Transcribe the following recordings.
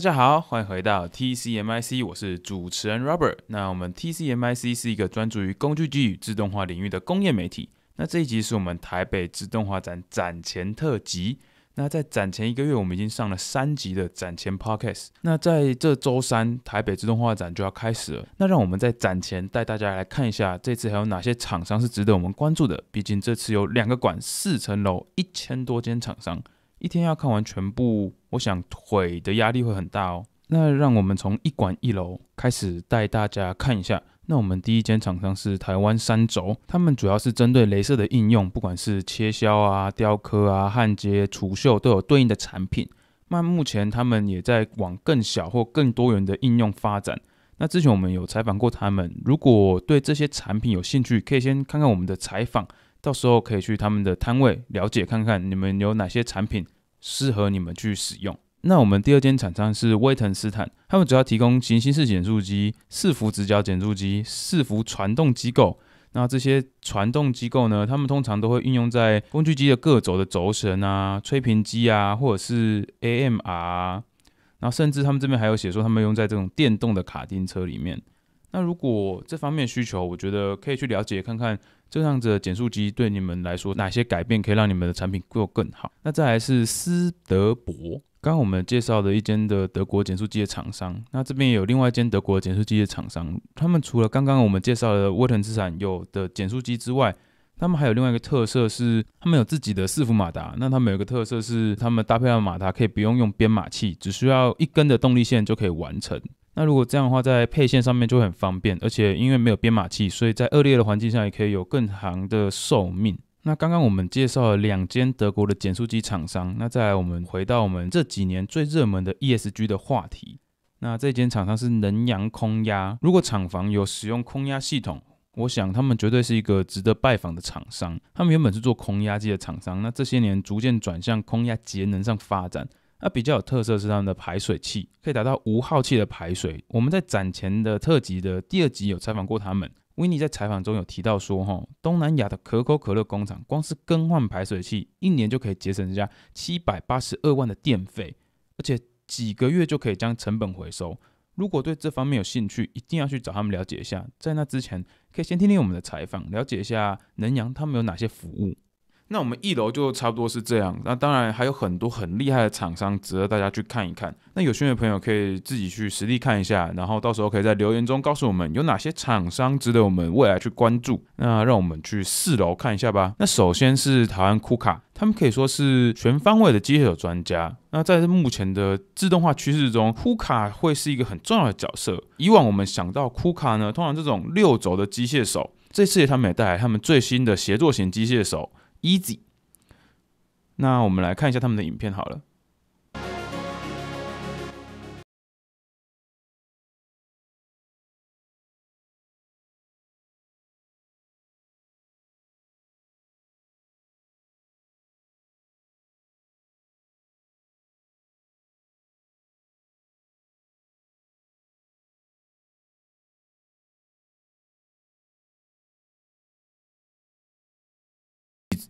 大家好，欢迎回到 TCMIC，我是主持人 Robert。那我们 TCMIC 是一个专注于工具机与自动化领域的工业媒体。那这一集是我们台北自动化展展前特辑。那在展前一个月，我们已经上了三集的展前 podcast。那在这周三，台北自动化展就要开始了。那让我们在展前带大家来看一下，这次还有哪些厂商是值得我们关注的？毕竟这次有两个馆、四层楼、一千多间厂商。一天要看完全部，我想腿的压力会很大哦。那让我们从一馆一楼开始带大家看一下。那我们第一间厂商是台湾三轴，他们主要是针对镭射的应用，不管是切削啊、雕刻啊、焊接、除锈都有对应的产品。那目前他们也在往更小或更多元的应用发展。那之前我们有采访过他们，如果对这些产品有兴趣，可以先看看我们的采访。到时候可以去他们的摊位了解看看，你们有哪些产品适合你们去使用。那我们第二间厂商是威腾斯坦，他们主要提供行星式减速机、伺服直角减速机、伺服传动机构。那这些传动机构呢，他们通常都会运用在工具机的各轴的轴绳啊、吹瓶机啊，或者是 AMR。然后甚至他们这边还有写说，他们用在这种电动的卡丁车里面。那如果这方面需求，我觉得可以去了解看看，这样子减速机对你们来说哪些改变可以让你们的产品更更好。那再来是斯德博，刚刚我们介绍的一间的德国减速机的厂商。那这边也有另外一间德国减速机的厂商，他们除了刚刚我们介绍的威腾资产有的减速机之外，他们还有另外一个特色是，他们有自己的伺服马达。那他们有个特色是，他们搭配的马达可以不用用编码器，只需要一根的动力线就可以完成。那如果这样的话，在配线上面就很方便，而且因为没有编码器，所以在恶劣的环境下也可以有更长的寿命。那刚刚我们介绍了两间德国的减速机厂商，那再来我们回到我们这几年最热门的 ESG 的话题。那这间厂商是能阳空压，如果厂房有使用空压系统，我想他们绝对是一个值得拜访的厂商。他们原本是做空压机的厂商，那这些年逐渐转向空压节能上发展。那比较有特色是他们的排水器，可以达到无耗气的排水。我们在展前的特辑的第二集有采访过他们维 i n n 在采访中有提到说，哈，东南亚的可口可乐工厂光是更换排水器，一年就可以节省下七百八十二万的电费，而且几个月就可以将成本回收。如果对这方面有兴趣，一定要去找他们了解一下。在那之前，可以先听听我们的采访，了解一下能阳他们有哪些服务。那我们一楼就差不多是这样。那当然还有很多很厉害的厂商值得大家去看一看。那有兴趣的朋友可以自己去实地看一下，然后到时候可以在留言中告诉我们有哪些厂商值得我们未来去关注。那让我们去四楼看一下吧。那首先是台湾库卡，他们可以说是全方位的机械手专家。那在目前的自动化趋势中，库卡会是一个很重要的角色。以往我们想到库卡呢，通常这种六轴的机械手，这次他们也带来他们最新的协作型机械手。Easy，那我们来看一下他们的影片好了。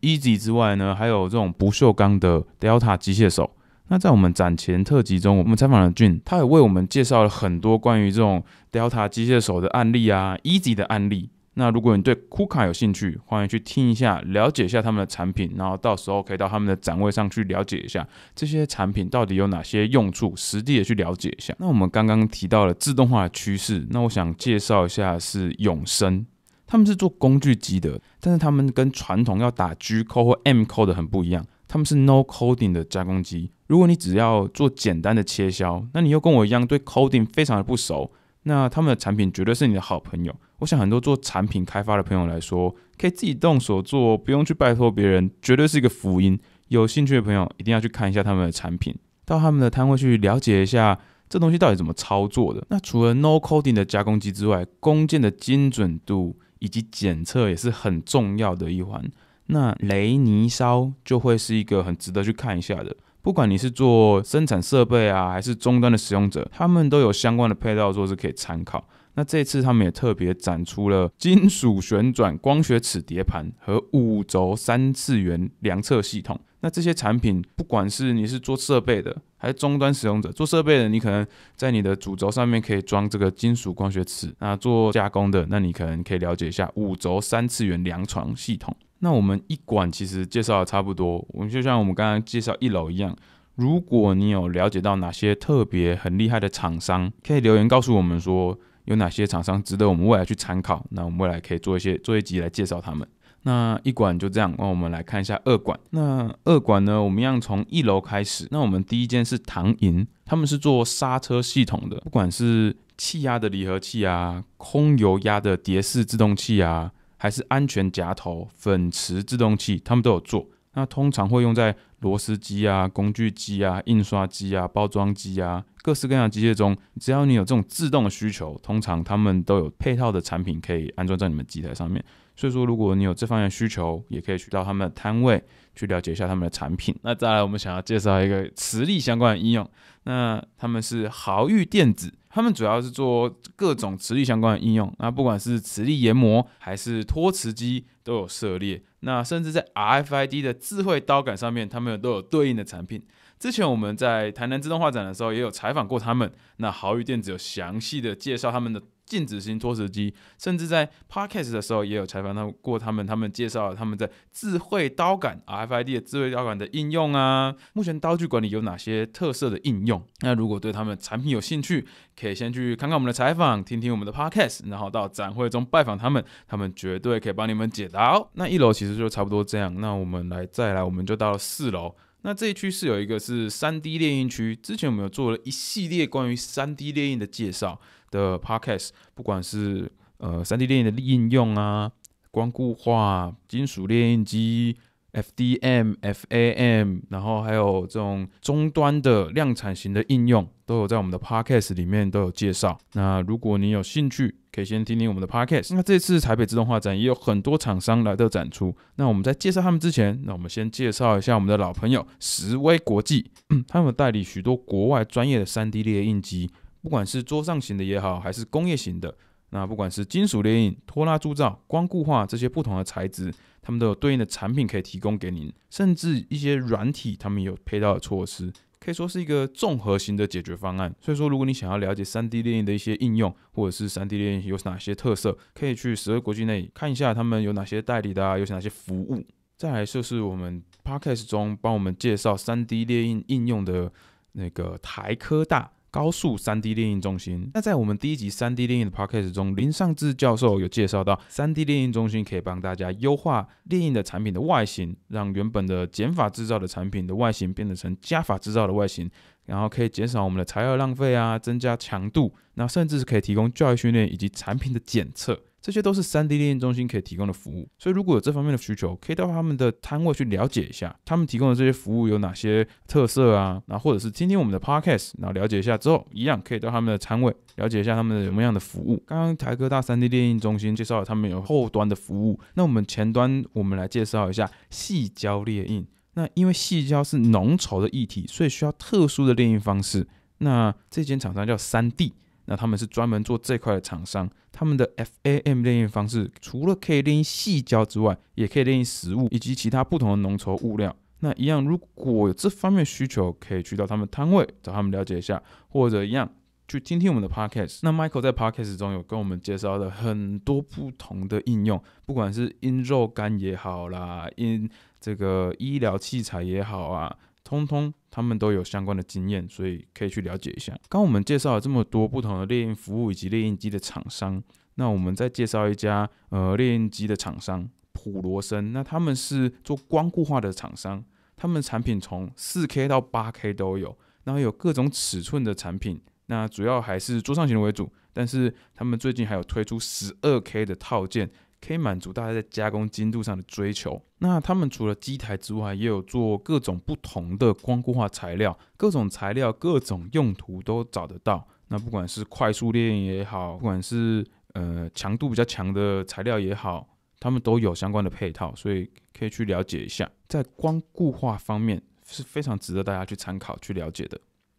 Easy 之外呢，还有这种不锈钢的 Delta 机械手。那在我们展前特辑中，我们采访了俊，他也为我们介绍了很多关于这种 Delta 机械手的案例啊，s y 的案例。那如果你对库卡有兴趣，欢迎去听一下，了解一下他们的产品，然后到时候可以到他们的展位上去了解一下这些产品到底有哪些用处，实地的去了解一下。那我们刚刚提到了自动化的趋势，那我想介绍一下是永生。他们是做工具机的，但是他们跟传统要打 G code 或 M code 的很不一样，他们是 No coding 的加工机。如果你只要做简单的切削，那你又跟我一样对 coding 非常的不熟，那他们的产品绝对是你的好朋友。我想很多做产品开发的朋友来说，可以自己动手做，不用去拜托别人，绝对是一个福音。有兴趣的朋友一定要去看一下他们的产品，到他们的摊位去了解一下这东西到底怎么操作的。那除了 No coding 的加工机之外，工件的精准度。以及检测也是很重要的一环。那雷尼烧就会是一个很值得去看一下的，不管你是做生产设备啊，还是终端的使用者，他们都有相关的配套措施可以参考。那这次他们也特别展出了金属旋转光学齿碟盘和五轴三次元量测系统。那这些产品，不管是你是做设备的，还是终端使用者，做设备的你可能在你的主轴上面可以装这个金属光学齿那做加工的，那你可能可以了解一下五轴三次元量床系统。那我们一馆其实介绍的差不多，我们就像我们刚刚介绍一楼一样，如果你有了解到哪些特别很厉害的厂商，可以留言告诉我们说。有哪些厂商值得我们未来去参考？那我们未来可以做一些做一集来介绍他们。那一馆就这样，那我们来看一下二馆。那二馆呢，我们要从一楼开始。那我们第一间是唐银，他们是做刹车系统的，不管是气压的离合器啊、空油压的碟式制动器啊，还是安全夹头、粉池制动器，他们都有做。那通常会用在螺丝机啊、工具机啊、印刷机啊、包装机啊、各式各样的机械中。只要你有这种自动的需求，通常他们都有配套的产品可以安装在你们机台上面。所以说，如果你有这方面的需求，也可以去到他们的摊位去了解一下他们的产品。那再来，我们想要介绍一个磁力相关的应用，那他们是豪玉电子，他们主要是做各种磁力相关的应用。那不管是磁力研磨还是脱磁机，都有涉猎。那甚至在 RFID 的智慧刀杆上面，他们都有对应的产品。之前我们在台南自动化展的时候也有采访过他们，那豪宇电子有详细的介绍他们的禁止型脱石机，甚至在 podcast 的时候也有采访到过他们，他们介绍了他们的智慧刀杆 RFID 的智慧刀杆的应用啊，目前刀具管理有哪些特色的应用？那如果对他们产品有兴趣，可以先去看看我们的采访，听听我们的 podcast，然后到展会中拜访他们，他们绝对可以帮你们解答。哦。那一楼其实就差不多这样，那我们来再来，我们就到了四楼。那这一区是有一个是三 D 猎印区，之前我们有做了一系列关于三 D 猎印的介绍的 Podcast，不管是呃三 D 猎印的应用啊、光固化、金属猎印机。FDM、FAM，然后还有这种终端的量产型的应用，都有在我们的 podcast 里面都有介绍。那如果你有兴趣，可以先听听我们的 podcast。那这次台北自动化展也有很多厂商来到展出。那我们在介绍他们之前，那我们先介绍一下我们的老朋友实威国际，他们代理许多国外专业的 3D 列印机，不管是桌上型的也好，还是工业型的。那不管是金属炼印、拖拉铸造、光固化这些不同的材质，他们都有对应的产品可以提供给您，甚至一些软体，他们有配套的措施，可以说是一个综合型的解决方案。所以说，如果你想要了解三 D 炼印的一些应用，或者是三 D 炼印有哪些特色，可以去十二国际内看一下他们有哪些代理的，有哪些服务。再来就是我们 Podcast 中帮我们介绍三 D 炼印应用的那个台科大。高速 3D 炼印中心。那在我们第一集 3D 炼印的 podcast 中，林尚志教授有介绍到，3D 炼印中心可以帮大家优化炼印的产品的外形，让原本的减法制造的产品的外形变得成加法制造的外形，然后可以减少我们的材料浪费啊，增加强度，那甚至是可以提供教育训练以及产品的检测。这些都是三 D 列印中心可以提供的服务，所以如果有这方面的需求，可以到他们的摊位去了解一下，他们提供的这些服务有哪些特色啊？然后或者是听听我们的 podcast，然后了解一下之后，一样可以到他们的摊位了解一下他们的什么样的服务。刚刚台科大三 D 列印中心介绍了他们有后端的服务，那我们前端我们来介绍一下细胶列印。那因为细胶是浓稠的液体，所以需要特殊的炼印方式。那这间厂商叫三 D。那他们是专门做这块的厂商，他们的 FAM 炼印方式除了可以炼印细胶之外，也可以炼印食物以及其他不同的浓稠物料。那一样如果有这方面需求，可以去到他们摊位找他们了解一下，或者一样去听听我们的 podcast。那 Michael 在 podcast 中有跟我们介绍了很多不同的应用，不管是印肉干也好啦，印这个医疗器材也好啊。通通他们都有相关的经验，所以可以去了解一下。刚我们介绍了这么多不同的猎鹰服务以及猎鹰机的厂商，那我们再介绍一家呃猎鹰机的厂商普罗森，那他们是做光固化的厂商，他们产品从四 K 到八 K 都有，然后有各种尺寸的产品。那主要还是桌上型为主，但是他们最近还有推出十二 K 的套件。可以满足大家在加工精度上的追求。那他们除了机台之外，也有做各种不同的光固化材料，各种材料、各种用途都找得到。那不管是快速链也好，不管是呃强度比较强的材料也好，他们都有相关的配套，所以可以去了解一下。在光固化方面是非常值得大家去参考、去了解的。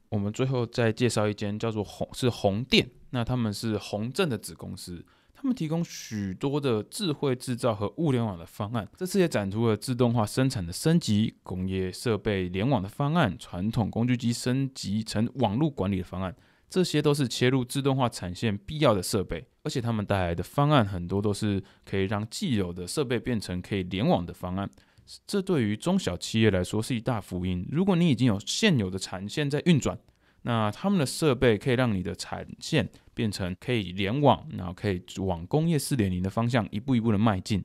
我们最后再介绍一间叫做红是红电，那他们是红镇的子公司。他们提供许多的智慧制造和物联网的方案，这次也展出了自动化生产的升级、工业设备联网的方案、传统工具机升级成网络管理的方案，这些都是切入自动化产线必要的设备。而且他们带来的方案很多都是可以让既有的设备变成可以联网的方案，这对于中小企业来说是一大福音。如果你已经有现有的产线在运转，那他们的设备可以让你的产线变成可以联网，然后可以往工业四点零的方向一步一步的迈进。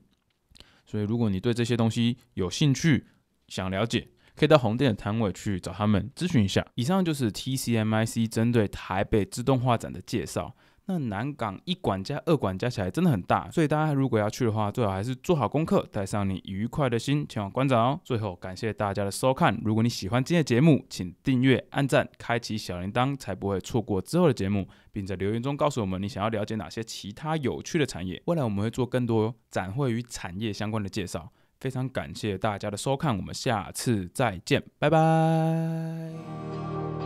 所以，如果你对这些东西有兴趣，想了解，可以到红店的摊位去找他们咨询一下。以上就是 TCMIC 针对台北自动化展的介绍。那南港一馆加二馆加起来真的很大，所以大家如果要去的话，最好还是做好功课，带上你愉快的心前往观展哦。最后感谢大家的收看，如果你喜欢今天的节目，请订阅、按赞、开启小铃铛，才不会错过之后的节目，并在留言中告诉我们你想要了解哪些其他有趣的产业。未来我们会做更多展会与产业相关的介绍。非常感谢大家的收看，我们下次再见，拜拜。